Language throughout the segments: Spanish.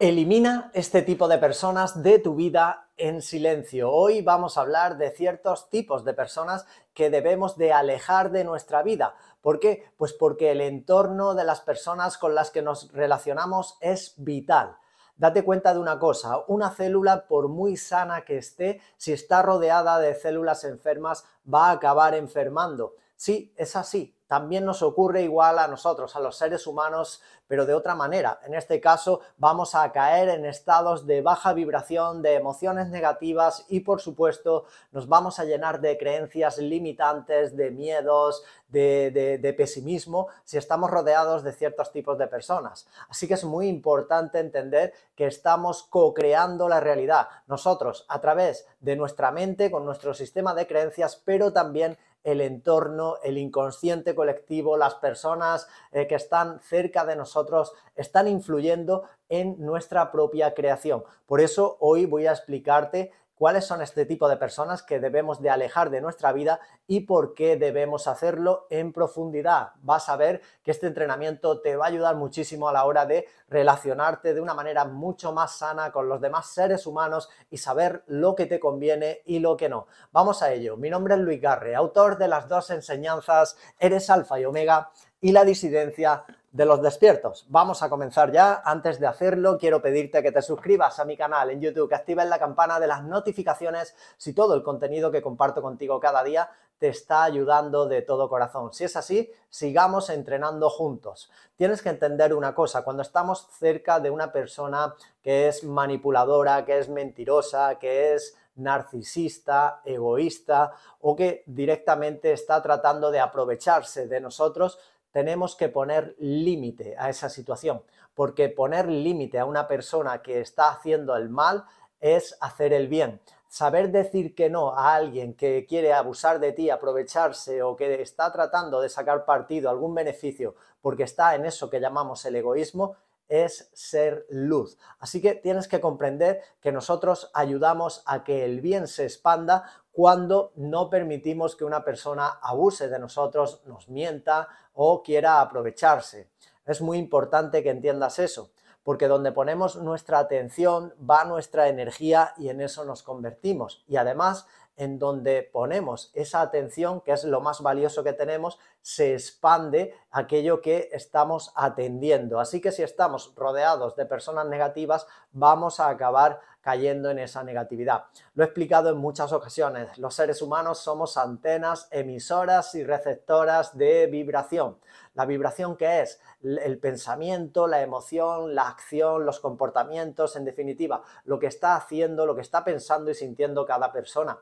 Elimina este tipo de personas de tu vida en silencio. Hoy vamos a hablar de ciertos tipos de personas que debemos de alejar de nuestra vida. ¿Por qué? Pues porque el entorno de las personas con las que nos relacionamos es vital. Date cuenta de una cosa, una célula por muy sana que esté, si está rodeada de células enfermas, va a acabar enfermando. Sí, es así también nos ocurre igual a nosotros, a los seres humanos, pero de otra manera. En este caso vamos a caer en estados de baja vibración, de emociones negativas y por supuesto nos vamos a llenar de creencias limitantes, de miedos, de, pesimismo si estamos rodeados de ciertos tipos de personas. Así que es muy importante entender que estamos co-creando la realidad. Nosotros a través de nuestra mente, con nuestro sistema de creencias, pero también el entorno, el inconsciente colectivo, las personas eh, que están cerca de nosotros, están influyendo en nuestra propia creación. Por eso hoy voy a explicarte cuáles son este tipo de personas que debemos de alejar de nuestra vida y por qué debemos hacerlo en profundidad. Vas a ver que este entrenamiento te va a ayudar muchísimo a la hora de relacionarte de una manera mucho más sana con los demás seres humanos y saber lo que te conviene y lo que no. Vamos a ello. Mi nombre es Luis Garre, autor de las dos enseñanzas Eres Alfa y Omega y la disidencia de los despiertos. Vamos a comenzar ya. Antes de hacerlo, quiero pedirte que te suscribas a mi canal en YouTube, que actives la campana de las notificaciones si todo el contenido que comparto contigo cada día te está ayudando de todo corazón. Si es así, sigamos entrenando juntos. Tienes que entender una cosa, cuando estamos cerca de una persona que es manipuladora, que es mentirosa, que es narcisista, egoísta o que directamente está tratando de aprovecharse de nosotros, tenemos que poner límite a esa situación, porque poner límite a una persona que está haciendo el mal es hacer el bien. Saber decir que no a alguien que quiere abusar de ti, aprovecharse o que está tratando de sacar partido, algún beneficio, porque está en eso que llamamos el egoísmo, es ser luz. Así que tienes que comprender que nosotros ayudamos a que el bien se expanda cuando no permitimos que una persona abuse de nosotros, nos mienta o quiera aprovecharse. Es muy importante que entiendas eso, porque donde ponemos nuestra atención va nuestra energía y en eso nos convertimos. Y además en donde ponemos esa atención, que es lo más valioso que tenemos, se expande aquello que estamos atendiendo. Así que si estamos rodeados de personas negativas, vamos a acabar cayendo en esa negatividad. Lo he explicado en muchas ocasiones. Los seres humanos somos antenas, emisoras y receptoras de vibración. La vibración que es el pensamiento, la emoción, la acción, los comportamientos, en definitiva, lo que está haciendo, lo que está pensando y sintiendo cada persona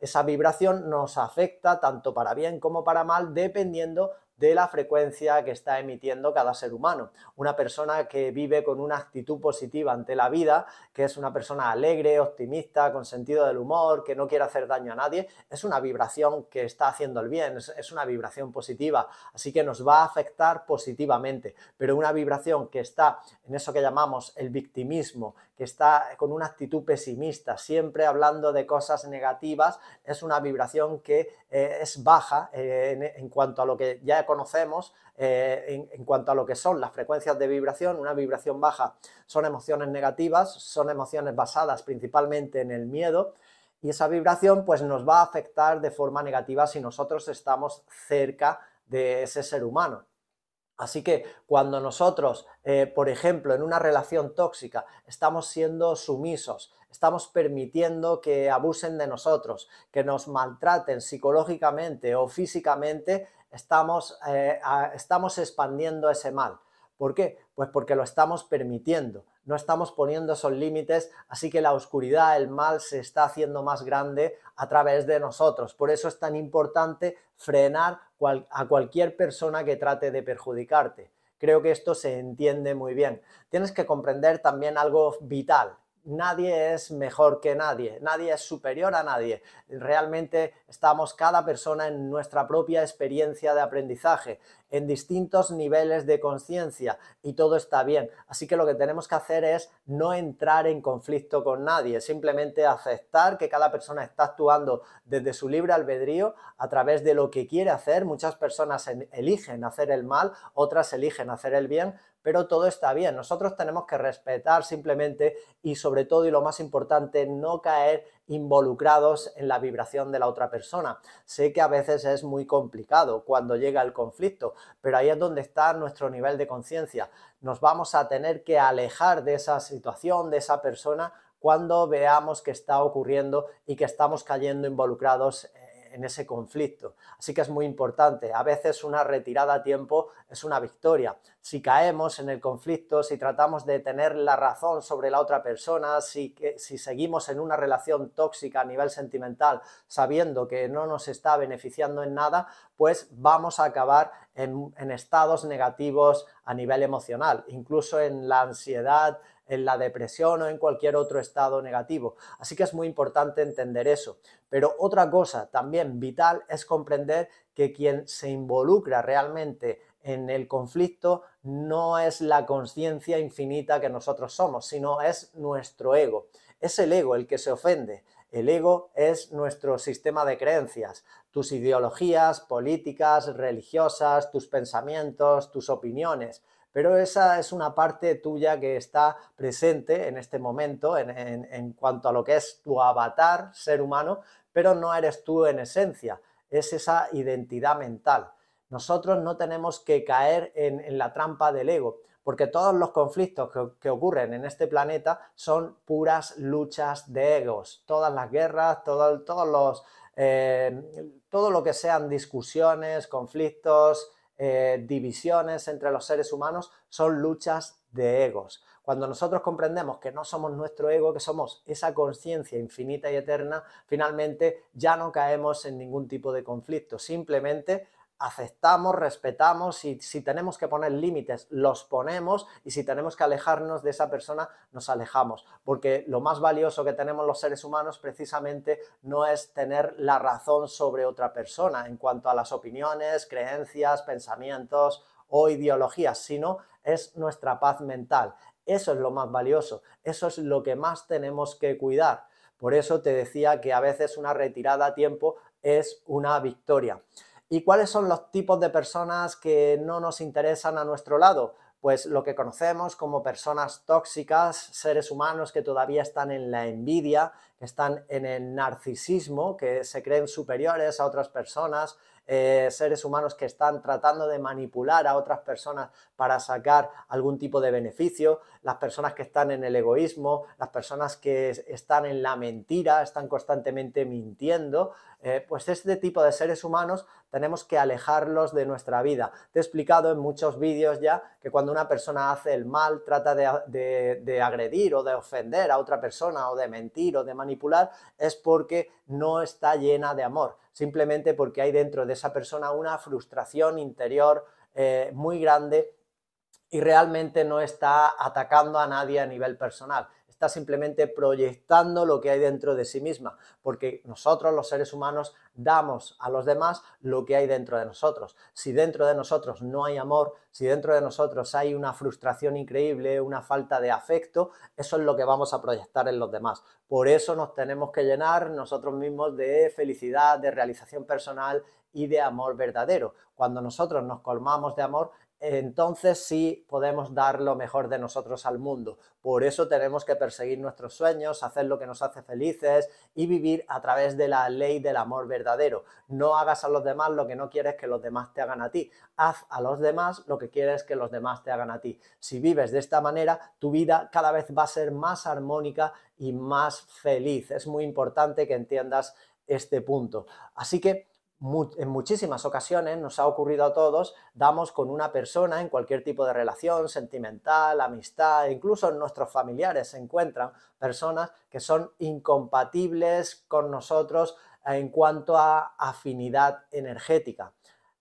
esa vibración nos afecta tanto para bien como para mal dependiendo de la frecuencia que está emitiendo cada ser humano. Una persona que vive con una actitud positiva ante la vida, que es una persona alegre, optimista, con sentido del humor, que no quiere hacer daño a nadie, es una vibración que está haciendo el bien, es una vibración positiva, así que nos va a afectar positivamente, pero una vibración que está en eso que llamamos el victimismo, que está con una actitud pesimista, siempre hablando de cosas negativas, es una vibración que eh, es baja eh, en, cuanto a lo que ya conocemos, eh, en, en, cuanto a lo que son las frecuencias de vibración, una vibración baja son emociones negativas, son emociones basadas principalmente en el miedo. Y esa vibración pues nos va a afectar de forma negativa si nosotros estamos cerca de ese ser humano. Así que cuando nosotros, eh, por ejemplo, en una relación tóxica, estamos siendo sumisos, estamos permitiendo que abusen de nosotros, que nos maltraten psicológicamente o físicamente, estamos, eh, estamos expandiendo ese mal. ¿Por qué? Pues porque lo estamos permitiendo no estamos poniendo esos límites, así que la oscuridad, el mal se está haciendo más grande a través de nosotros. Por eso es tan importante frenar a cualquier persona que trate de perjudicarte. Creo que esto se entiende muy bien. Tienes que comprender también algo vital nadie es mejor que nadie, nadie es superior a nadie. Realmente estamos cada persona en nuestra propia experiencia de aprendizaje, en distintos niveles de conciencia y todo está bien. Así que lo que tenemos que hacer es no entrar en conflicto con nadie, simplemente aceptar que cada persona está actuando desde su libre albedrío a través de lo que quiere hacer. Muchas personas eligen hacer el mal, otras eligen hacer el bien, pero todo está bien. Nosotros tenemos que respetar simplemente y sobre sobre todo y lo más importante, no caer involucrados en la vibración de la otra persona. Sé que a veces es muy complicado cuando llega el conflicto, pero ahí es donde está nuestro nivel de conciencia. Nos vamos a tener que alejar de esa situación, de esa persona, cuando veamos que está ocurriendo y que estamos cayendo involucrados en ese conflicto. Así que es muy importante. A veces una retirada a tiempo es una victoria. Si caemos en el conflicto, si tratamos de tener la razón sobre la otra persona, si, si seguimos en una relación tóxica a nivel sentimental, sabiendo que no nos está beneficiando en nada, pues vamos a acabar en estados negativos a nivel emocional, incluso en la ansiedad, en la depresión o en cualquier otro estado negativo. Así que es muy importante entender eso. Pero otra cosa también vital es comprender que quien se involucra realmente en el conflicto no es la conciencia infinita que nosotros somos, sino es nuestro ego. Es el ego el que se ofende. El ego es nuestro sistema de creencias, tus ideologías políticas, religiosas, tus pensamientos, tus opiniones pero esa es una parte tuya que está presente en este momento en, cuanto a lo que es tu avatar ser humano, pero no eres tú en esencia, es esa identidad mental. Nosotros no tenemos que caer en, la trampa del ego porque todos los conflictos que, ocurren en este planeta son puras luchas de egos. Todas las guerras, todos los, eh, todo lo que sean discusiones, conflictos, eh, divisiones entre los seres humanos son luchas de egos. Cuando nosotros comprendemos que no somos nuestro ego, que somos esa conciencia infinita y eterna, finalmente ya no caemos en ningún tipo de conflicto. Simplemente aceptamos, respetamos y si tenemos que poner límites, los ponemos y si tenemos que alejarnos de esa persona, nos alejamos. Porque lo más valioso que tenemos los seres humanos precisamente no es tener la razón sobre otra persona en cuanto a las opiniones, creencias, pensamientos o ideologías, sino es nuestra paz mental. Eso es lo más valioso, eso es lo que más tenemos que cuidar. Por eso te decía que a veces una retirada a tiempo es una victoria. ¿Y cuáles son los tipos de personas que no nos interesan a nuestro lado? Pues lo que conocemos como personas tóxicas, seres humanos que todavía están en la envidia, que están en el narcisismo, que se creen superiores a otras personas, eh, seres humanos que están tratando de manipular a otras personas para sacar algún tipo de beneficio, las personas que están en el egoísmo, las personas que están en la mentira, están constantemente mintiendo, eh, pues este tipo de seres humanos tenemos que alejarlos de nuestra vida. Te he explicado en muchos vídeos ya que cuando una persona hace el mal, trata de, agredir o de ofender a otra persona o de mentir o de manipular, es porque no está llena de amor, simplemente porque hay dentro de esa persona una frustración interior eh, muy grande y realmente no está atacando a nadie a nivel personal simplemente proyectando lo que hay dentro de sí misma, porque nosotros los seres humanos damos a los demás lo que hay dentro de nosotros. Si dentro de nosotros no hay amor, si dentro de nosotros hay una frustración increíble, una falta de afecto, eso es lo que vamos a proyectar en los demás. Por eso nos tenemos que llenar nosotros mismos de felicidad, de realización personal y de amor verdadero. Cuando nosotros nos colmamos de amor, entonces sí podemos dar lo mejor de nosotros al mundo. Por eso tenemos que perseguir nuestros sueños, hacer lo que nos hace felices y vivir a través de la ley del amor verdadero. No hagas a los demás lo que no quieres que los demás te hagan a ti. Haz a los demás lo que quieres que los demás te hagan a ti. Si vives de esta manera, tu vida cada vez va a ser más armónica y más feliz. Es muy importante que entiendas este punto. Así que en muchísimas ocasiones nos ha ocurrido a todos, damos con una persona en cualquier tipo de relación, sentimental, amistad, incluso en nuestros familiares se encuentran personas que son incompatibles con nosotros en cuanto a afinidad energética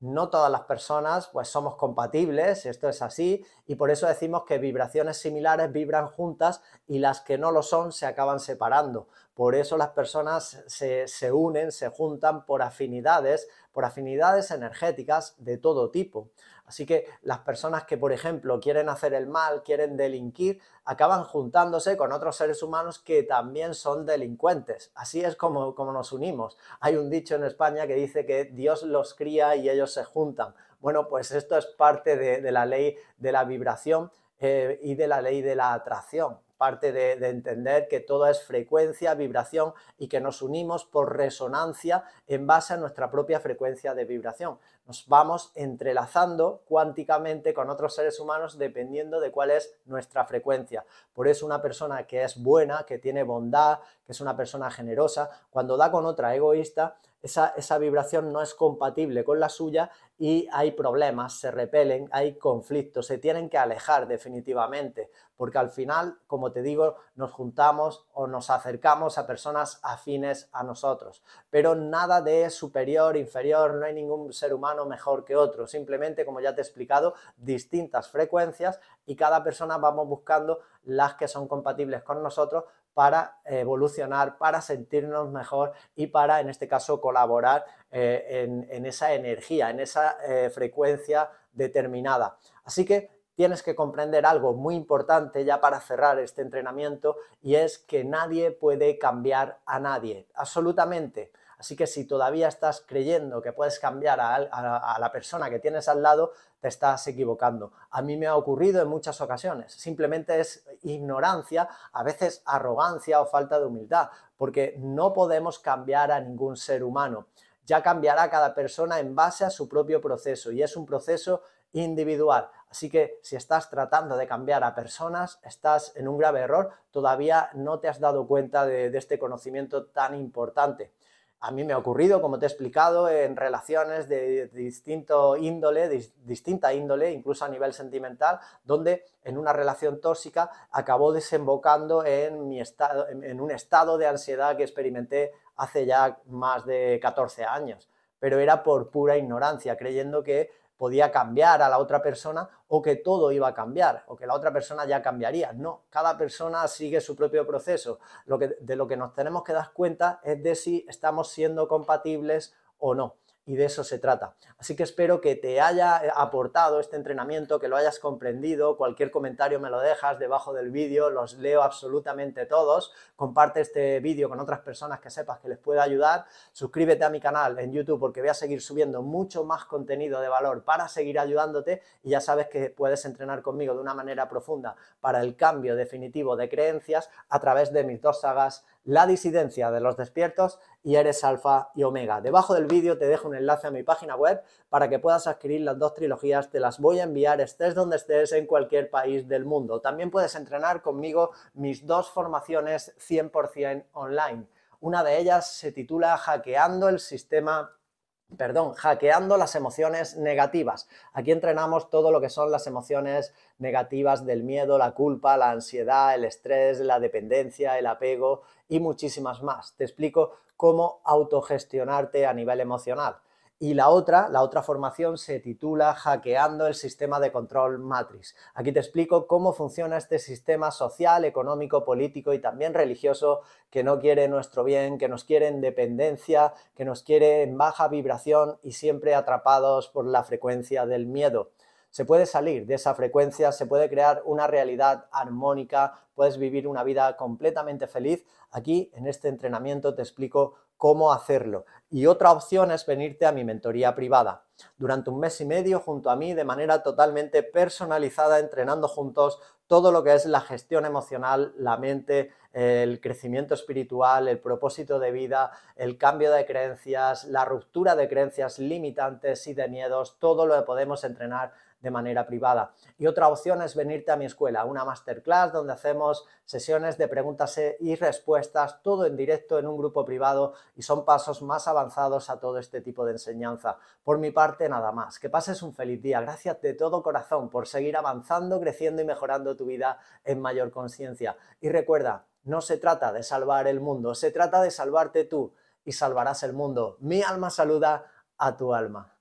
no todas las personas pues somos compatibles, esto es así, y por eso decimos que vibraciones similares vibran juntas y las que no lo son se acaban separando. Por eso las personas se, se unen, se juntan por afinidades, por afinidades energéticas de todo tipo. Así que las personas que, por ejemplo, quieren hacer el mal, quieren delinquir, acaban juntándose con otros seres humanos que también son delincuentes. Así es como, nos unimos. Hay un dicho en España que dice que Dios los cría y ellos se juntan. Bueno, pues esto es parte de, la ley de la vibración eh, y de la ley de la atracción parte de, entender que todo es frecuencia, vibración y que nos unimos por resonancia en base a nuestra propia frecuencia de vibración. Nos vamos entrelazando cuánticamente con otros seres humanos dependiendo de cuál es nuestra frecuencia. Por eso una persona que es buena, que tiene bondad, que es una persona generosa, cuando da con otra egoísta, esa, esa vibración no es compatible con la suya y hay problemas, se repelen, hay conflictos, se tienen que alejar definitivamente, porque al final, como te digo, nos juntamos o nos acercamos a personas afines a nosotros, pero nada de superior, inferior, no hay ningún ser humano mejor que otro, simplemente, como ya te he explicado, distintas frecuencias y cada persona vamos buscando las que son compatibles con nosotros para evolucionar, para sentirnos mejor y para, en este caso, colaborar eh, en, esa energía, en esa eh, frecuencia determinada. Así que tienes que comprender algo muy importante ya para cerrar este entrenamiento y es que nadie puede cambiar a nadie, absolutamente. Así que si todavía estás creyendo que puedes cambiar a, la persona que tienes al lado, te estás equivocando. A mí me ha ocurrido en muchas ocasiones. Simplemente es ignorancia, a veces arrogancia o falta de humildad, porque no podemos cambiar a ningún ser humano. Ya cambiará cada persona en base a su propio proceso y es un proceso individual. Así que si estás tratando de cambiar a personas, estás en un grave error, todavía no te has dado cuenta de, de este conocimiento tan importante a mí me ha ocurrido, como te he explicado, en relaciones de distinto índole, distinta índole, incluso a nivel sentimental, donde en una relación tóxica acabó desembocando en, mi estado, en un estado de ansiedad que experimenté hace ya más de 14 años, pero era por pura ignorancia, creyendo que podía cambiar a la otra persona o que todo iba a cambiar o que la otra persona ya cambiaría. No, cada persona sigue su propio proceso. Lo que, de lo que nos tenemos que dar cuenta es de si estamos siendo compatibles o no y de eso se trata. Así que espero que te haya eh, aportado este entrenamiento, que lo hayas comprendido. Cualquier comentario me lo dejas debajo del vídeo, los leo absolutamente todos. Comparte este vídeo con otras personas que sepas que les pueda ayudar. Suscríbete a mi canal en YouTube porque voy a seguir subiendo mucho más contenido de valor para seguir ayudándote y ya sabes que puedes entrenar conmigo de una manera profunda para el cambio definitivo de creencias a través de mis dos sagas la disidencia de los despiertos y Eres Alfa y Omega. Debajo del vídeo te dejo un enlace a mi página web para que puedas adquirir las dos trilogías. Te las voy a enviar estés donde estés en cualquier país del mundo. También puedes entrenar conmigo mis dos formaciones 100% online. Una de ellas se titula Hackeando el Sistema perdón, hackeando las emociones negativas. Aquí entrenamos todo lo que son las emociones negativas del miedo, la culpa, la ansiedad, el estrés, la dependencia, el apego y muchísimas más. Te explico cómo autogestionarte a nivel emocional. Y la otra, la otra formación se titula Hackeando el sistema de control matrix. Aquí te explico cómo funciona este sistema social, económico, político y también religioso que no quiere nuestro bien, que nos quiere en dependencia, que nos quiere en baja vibración y siempre atrapados por la frecuencia del miedo se puede salir de esa frecuencia, se puede crear una realidad armónica, puedes vivir una vida completamente feliz. Aquí en este entrenamiento te explico cómo hacerlo. Y otra opción es venirte a mi mentoría privada. Durante un mes y medio junto a mí de manera totalmente personalizada, entrenando juntos todo lo que es la gestión emocional, la mente, el crecimiento espiritual, el propósito de vida, el cambio de creencias, la ruptura de creencias limitantes y de miedos, todo lo que podemos entrenar de manera privada. Y otra opción es venirte a mi escuela, una masterclass donde hacemos sesiones de preguntas e- y respuestas, todo en directo en un grupo privado y son pasos más avanzados a todo este tipo de enseñanza. Por mi parte, nada más. Que pases un feliz día. Gracias de todo corazón por seguir avanzando, creciendo y mejorando tu vida en mayor conciencia. Y recuerda, no se trata de salvar el mundo, se trata de salvarte tú y salvarás el mundo. Mi alma saluda a tu alma.